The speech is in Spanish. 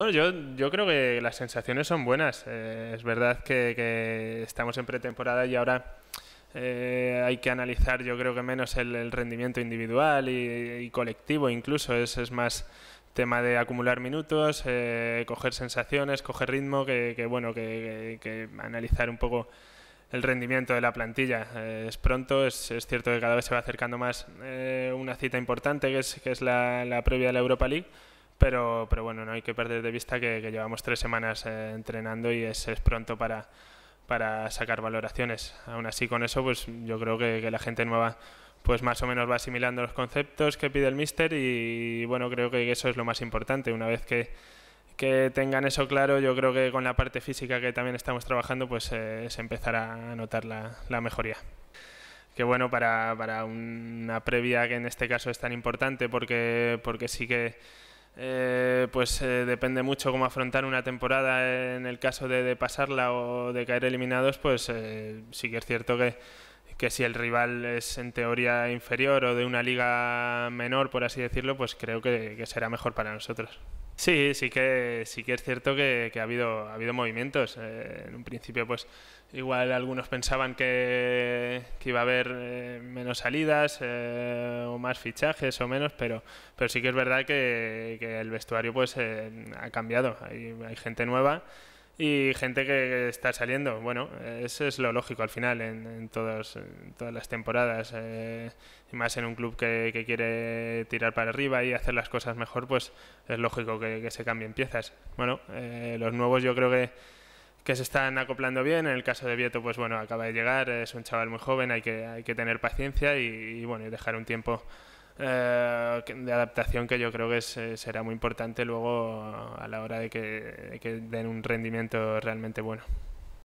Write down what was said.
Bueno, yo, creo que las sensaciones son buenas. Eh, es verdad que, estamos en pretemporada y ahora eh, hay que analizar, yo creo que menos el, rendimiento individual y, colectivo, incluso. Es, más tema de acumular minutos, eh, coger sensaciones, coger ritmo, que, bueno, que, analizar un poco el rendimiento de la plantilla. es pronto, es, cierto que cada vez se va acercando más una cita importante que es, la, previa de la Europa League, pero, pero bueno, no hay que perder de vista que, llevamos tres semanas eh, entrenando y es, es pronto para, para sacar valoraciones. Aún así, con eso, pues yo creo que, la gente nueva pues más o menos va asimilando los conceptos que pide el míster y bueno, creo que eso es lo más importante. Una vez que, que tengan eso claro, yo creo que con la parte física que también estamos trabajando, pues es eh, se empezará a notar la, la mejoría. Que bueno, para, para, una previa que en este caso es tan importante porque, porque sí que eh, pues eh, depende mucho cómo afrontar una temporada en el caso de, pasarla o de caer eliminados, pues eh, sí que es cierto que que si el rival es en teoría inferior o de una liga menor, por así decirlo, pues creo que, será mejor para nosotros. Sí, sí que, sí que es cierto que, ha, habido, ha habido movimientos. Eh, en un principio, pues igual algunos pensaban que, iba a haber eh, menos salidas eh, o más fichajes o menos, pero, pero sí que es verdad que, el vestuario pues ha cambiado. Hay, hay gente nueva y gente que está saliendo. Bueno, eso es lo lógico al final en, en, todas las temporadas. Eh, y más en un club que, quiere tirar para arriba y hacer las cosas mejor, pues es lógico que, se cambien piezas. Bueno, eh, los nuevos yo creo que que se están acoplando bien. En el caso de Vieto, pues bueno, acaba de llegar, es un chaval muy joven, hay que, hay que tener paciencia y, y dejar un tiempo eh, de adaptación que yo creo que será muy importante luego a la hora de que den un rendimiento realmente bueno.